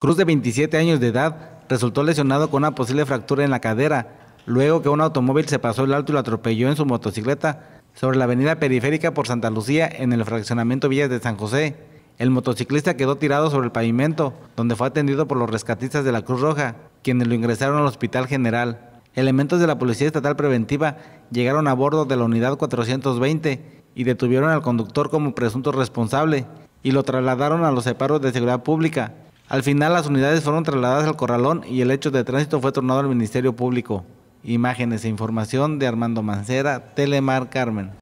Cruz de 27 años de edad resultó lesionado con una posible fractura en la cadera, luego que un automóvil se pasó el alto y lo atropelló en su motocicleta sobre la avenida periférica por Santa Lucía en el fraccionamiento Villas de San José. El motociclista quedó tirado sobre el pavimento, donde fue atendido por los rescatistas de la Cruz Roja, quienes lo ingresaron al Hospital General. Elementos de la Policía Estatal Preventiva llegaron a bordo de la Unidad 420 y detuvieron al conductor como presunto responsable y lo trasladaron a los separos de seguridad pública. Al final las unidades fueron trasladadas al corralón y el hecho de tránsito fue tornado al Ministerio Público. Imágenes e información de Armando Mancera, Telemar Carmen.